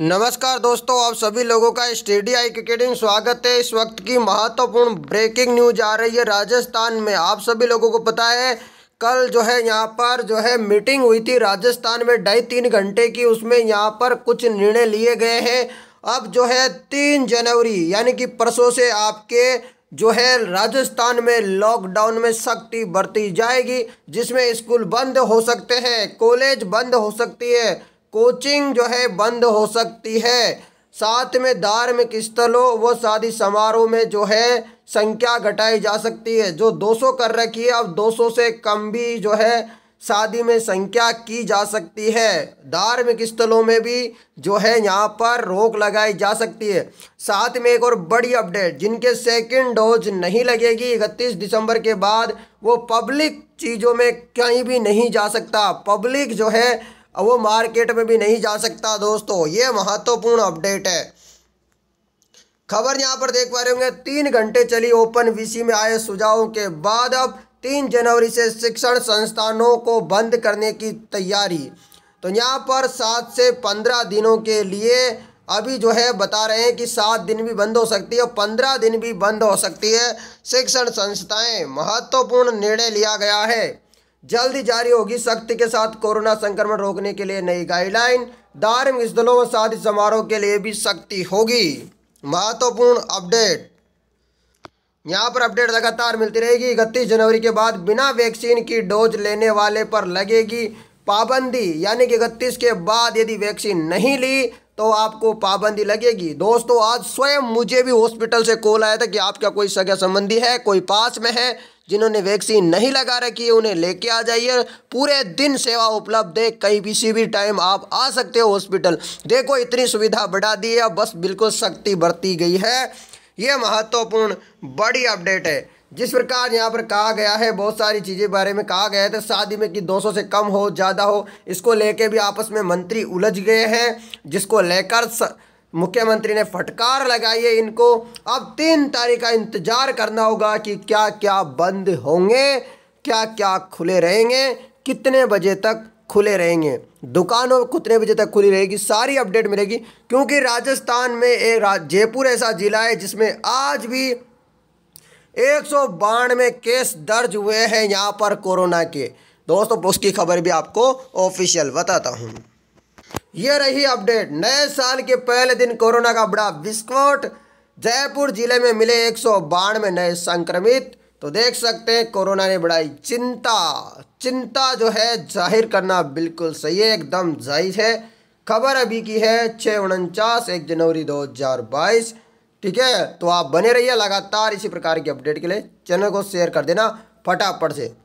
नमस्कार दोस्तों आप सभी लोगों का स्टेडी आई क्रिकेटिंग स्वागत है इस वक्त की महत्वपूर्ण ब्रेकिंग न्यूज आ रही है राजस्थान में आप सभी लोगों को पता है कल जो है यहाँ पर जो है मीटिंग हुई थी राजस्थान में ढाई तीन घंटे की उसमें यहाँ पर कुछ निर्णय लिए गए हैं अब जो है तीन जनवरी यानी कि परसों से आपके जो है राजस्थान में लॉकडाउन में सख्ती बरती जाएगी जिसमें स्कूल बंद हो सकते हैं कॉलेज बंद हो सकती है कोचिंग जो है बंद हो सकती है साथ में धार्मिक स्थलों व शादी समारोह में जो है संख्या घटाई जा सकती है जो 200 कर रखी है अब 200 से कम भी जो है शादी में संख्या की जा सकती है धार्मिक स्थलों में भी जो है यहाँ पर रोक लगाई जा सकती है साथ में एक और बड़ी अपडेट जिनके सेकंड डोज नहीं लगेगी इकतीस दिसंबर के बाद वो पब्लिक चीज़ों में कहीं भी नहीं जा सकता पब्लिक जो है अब वो मार्केट में भी नहीं जा सकता दोस्तों ये महत्वपूर्ण अपडेट है खबर यहाँ पर देख पा रहे होंगे तीन घंटे चली ओपन वीसी में आए सुझावों के बाद अब तीन जनवरी से शिक्षण संस्थानों को बंद करने की तैयारी तो यहाँ पर सात से पंद्रह दिनों के लिए अभी जो है बता रहे हैं कि सात दिन भी बंद हो सकती है और पंद्रह दिन भी बंद हो सकती है शिक्षण संस्थाएं महत्वपूर्ण निर्णय लिया गया है जल्द जारी होगी सख्ती के साथ कोरोना संक्रमण रोकने के लिए नई गाइडलाइन धार्मिक स्थलों व शादी समारोह के लिए भी सख्ती होगी महत्वपूर्ण अपडेट यहाँ पर अपडेट लगातार मिलती रहेगी इकतीस जनवरी के बाद बिना वैक्सीन की डोज लेने वाले पर लगेगी पाबंदी यानी कि इकतीस के बाद यदि वैक्सीन नहीं ली तो आपको पाबंदी लगेगी दोस्तों आज स्वयं मुझे भी हॉस्पिटल से कॉल आया था कि आपका कोई सगा संबंधी है कोई पास में है जिन्होंने वैक्सीन नहीं लगा रखी है उन्हें लेके आ जाइए पूरे दिन सेवा उपलब्ध है कहीं भी किसी भी टाइम आप आ सकते हो हॉस्पिटल देखो इतनी सुविधा बढ़ा दी है बस बिल्कुल सख्ती बरती गई है ये महत्वपूर्ण बड़ी अपडेट है जिस प्रकार यहाँ पर कहा गया है बहुत सारी चीज़ें बारे में कहा गया तो शादी में कि 200 से कम हो ज़्यादा हो इसको लेके भी आपस में मंत्री उलझ गए हैं जिसको लेकर स... मुख्यमंत्री ने फटकार लगाई है इनको अब तीन तारीख का इंतज़ार करना होगा कि क्या क्या बंद होंगे क्या क्या खुले रहेंगे कितने बजे तक खुले रहेंगे दुकानों कितने बजे तक खुली रहेगी सारी अपडेट मिलेगी क्योंकि राजस्थान में एक जयपुर ऐसा ज़िला है जिसमें आज भी एक सौ बानवे केस दर्ज हुए हैं यहाँ पर कोरोना के दोस्तों उसकी खबर भी आपको ऑफिशियल बताता हूँ ये रही अपडेट नए साल के पहले दिन कोरोना का बड़ा विस्फोट जयपुर जिले में मिले एक सौ बानवे नए संक्रमित तो देख सकते हैं कोरोना ने बढ़ाई चिंता चिंता जो है जाहिर करना बिल्कुल सही है एकदम जायज़ है खबर अभी की है छः उनचास एक जनवरी 2022 ठीक है तो आप बने रहिए लगातार इसी प्रकार की अपडेट के लिए चैनल को शेयर कर देना फटाफट से